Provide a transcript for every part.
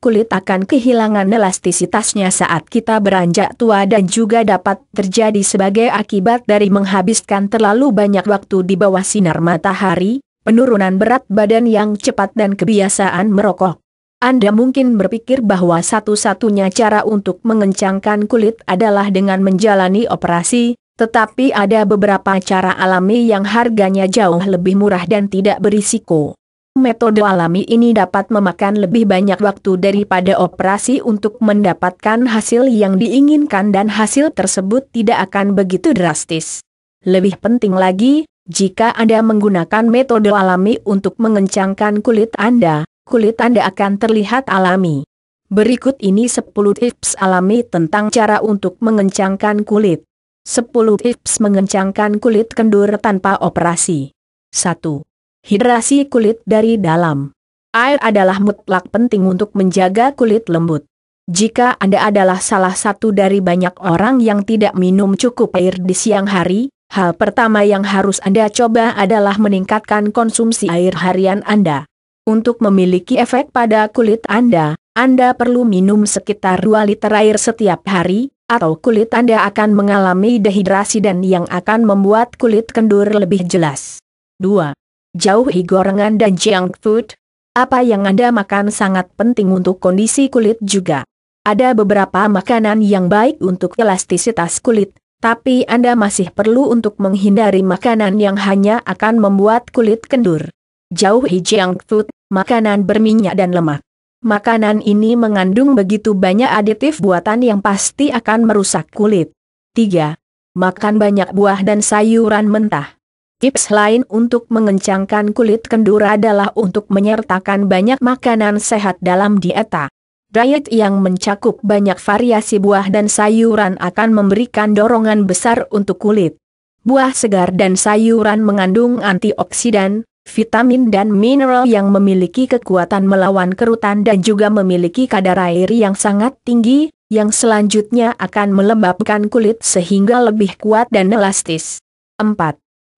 kulit akan kehilangan elastisitasnya saat kita beranjak tua dan juga dapat terjadi sebagai akibat dari menghabiskan terlalu banyak waktu di bawah sinar matahari, penurunan berat badan yang cepat dan kebiasaan merokok. Anda mungkin berpikir bahwa satu-satunya cara untuk mengencangkan kulit adalah dengan menjalani operasi, tetapi ada beberapa cara alami yang harganya jauh lebih murah dan tidak berisiko. Metode alami ini dapat memakan lebih banyak waktu daripada operasi untuk mendapatkan hasil yang diinginkan dan hasil tersebut tidak akan begitu drastis. Lebih penting lagi, jika Anda menggunakan metode alami untuk mengencangkan kulit Anda, kulit Anda akan terlihat alami. Berikut ini 10 tips alami tentang cara untuk mengencangkan kulit. 10 tips mengencangkan kulit kendur tanpa operasi. 1. Hidrasi kulit dari dalam. Air adalah mutlak penting untuk menjaga kulit lembut. Jika Anda adalah salah satu dari banyak orang yang tidak minum cukup air di siang hari, hal pertama yang harus Anda coba adalah meningkatkan konsumsi air harian Anda. Untuk memiliki efek pada kulit Anda, Anda perlu minum sekitar 2 liter air setiap hari, atau kulit Anda akan mengalami dehidrasi dan yang akan membuat kulit kendur lebih jelas. 2 jauhi gorengan dan junk food. Apa yang Anda makan sangat penting untuk kondisi kulit juga. Ada beberapa makanan yang baik untuk elastisitas kulit, tapi Anda masih perlu untuk menghindari makanan yang hanya akan membuat kulit kendur. Jauhi junk food, makanan berminyak dan lemak. Makanan ini mengandung begitu banyak aditif buatan yang pasti akan merusak kulit. 3. Makan banyak buah dan sayuran mentah. Tips lain untuk mengencangkan kulit kendur adalah untuk menyertakan banyak makanan sehat dalam dieta. Diet yang mencakup banyak variasi buah dan sayuran akan memberikan dorongan besar untuk kulit. Buah segar dan sayuran mengandung antioksidan, vitamin dan mineral yang memiliki kekuatan melawan kerutan dan juga memiliki kadar air yang sangat tinggi, yang selanjutnya akan melembabkan kulit sehingga lebih kuat dan elastis. 4.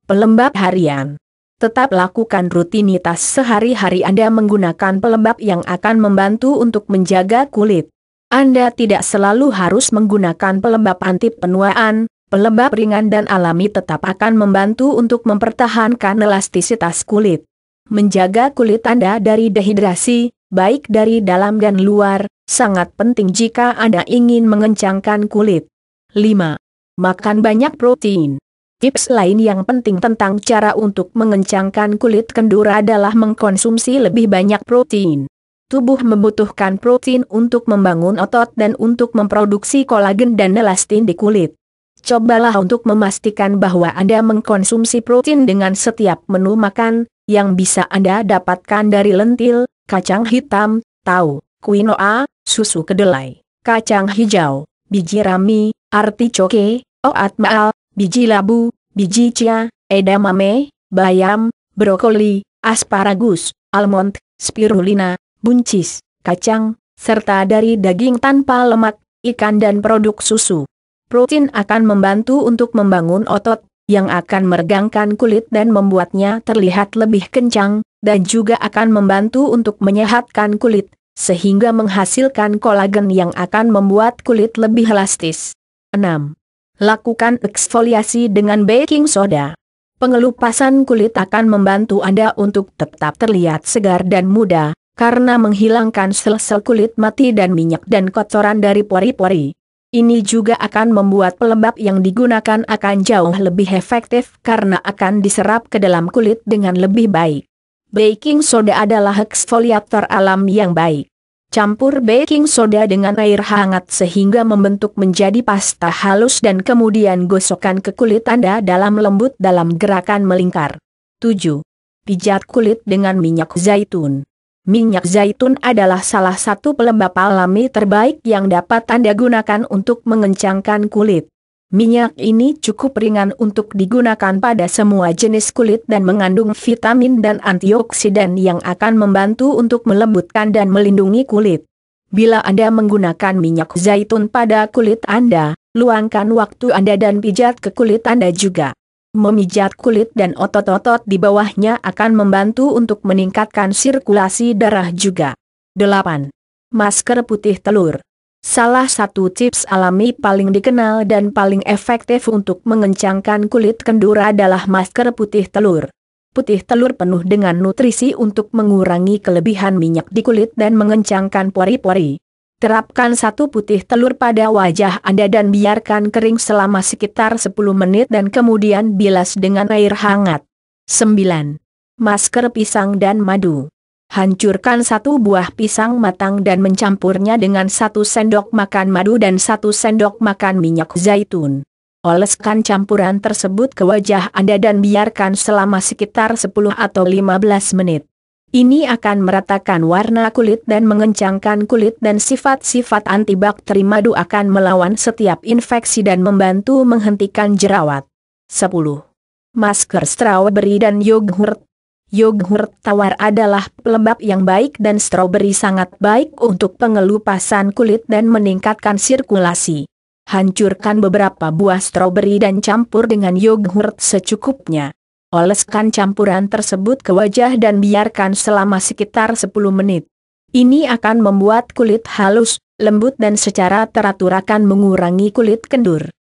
Pelembab harian. Tetap lakukan rutinitas sehari-hari Anda menggunakan pelembab yang akan membantu untuk menjaga kulit. Anda tidak selalu harus menggunakan pelembab anti penuaan, pelembab ringan dan alami tetap akan membantu untuk mempertahankan elastisitas kulit. Menjaga kulit Anda dari dehidrasi, baik dari dalam dan luar, sangat penting jika Anda ingin mengencangkan kulit. 5. Makan banyak protein. Tips lain yang penting tentang cara untuk mengencangkan kulit kendur adalah mengkonsumsi lebih banyak protein. Tubuh membutuhkan protein untuk membangun otot dan untuk memproduksi kolagen dan elastin di kulit. Cobalah untuk memastikan bahwa Anda mengkonsumsi protein dengan setiap menu makan, yang bisa Anda dapatkan dari lentil, kacang hitam, tahu, quinoa, susu kedelai, kacang hijau, biji rami, artichoke, oat maal, biji labu, biji cia, edamame, bayam, brokoli, asparagus, almond, spirulina, buncis, kacang, serta dari daging tanpa lemak, ikan dan produk susu. Protein akan membantu untuk membangun otot, yang akan meregangkan kulit dan membuatnya terlihat lebih kencang, dan juga akan membantu untuk menyehatkan kulit, sehingga menghasilkan kolagen yang akan membuat kulit lebih elastis. 6 lakukan eksfoliasi dengan baking soda. Pengelupasan kulit akan membantu Anda untuk tetap terlihat segar dan muda, karena menghilangkan sel-sel kulit mati dan minyak dan kotoran dari pori-pori. Ini juga akan membuat pelembab yang digunakan akan jauh lebih efektif karena akan diserap ke dalam kulit dengan lebih baik. Baking soda adalah eksfoliator alam yang baik. Campur baking soda dengan air hangat sehingga membentuk menjadi pasta halus dan kemudian gosokkan ke kulit Anda dalam lembut dalam gerakan melingkar. 7. Pijat kulit dengan minyak zaitun. Minyak zaitun adalah salah satu pelembab alami terbaik yang dapat Anda gunakan untuk mengencangkan kulit. Minyak ini cukup ringan untuk digunakan pada semua jenis kulit dan mengandung vitamin dan antioksidan yang akan membantu untuk melembutkan dan melindungi kulit. Bila Anda menggunakan minyak zaitun pada kulit Anda, luangkan waktu Anda dan pijat ke kulit Anda juga. Memijat kulit dan otot-otot di bawahnya akan membantu untuk meningkatkan sirkulasi darah juga. 8. Masker putih telur Salah satu tips alami paling dikenal dan paling efektif untuk mengencangkan kulit kendur adalah masker putih telur. Putih telur penuh dengan nutrisi untuk mengurangi kelebihan minyak di kulit dan mengencangkan pori-pori. Terapkan satu putih telur pada wajah Anda dan biarkan kering selama sekitar 10 menit dan kemudian bilas dengan air hangat. 9. Masker pisang dan madu hancurkan satu buah pisang matang dan mencampurnya dengan satu sendok makan madu dan satu sendok makan minyak zaitun. Oleskan campuran tersebut ke wajah Anda dan biarkan selama sekitar 10 atau 15 menit. Ini akan meratakan warna kulit dan mengencangkan kulit dan sifat-sifat antibakteri madu akan melawan setiap infeksi dan membantu menghentikan jerawat. 10. Masker strawberry dan yogurt Yogurt tawar adalah pelembab yang baik dan stroberi sangat baik untuk pengelupasan kulit dan meningkatkan sirkulasi. Hancurkan beberapa buah stroberi dan campur dengan yogurt secukupnya. Oleskan campuran tersebut ke wajah dan biarkan selama sekitar 10 menit. Ini akan membuat kulit halus, lembut dan secara teratur akan mengurangi kulit kendur.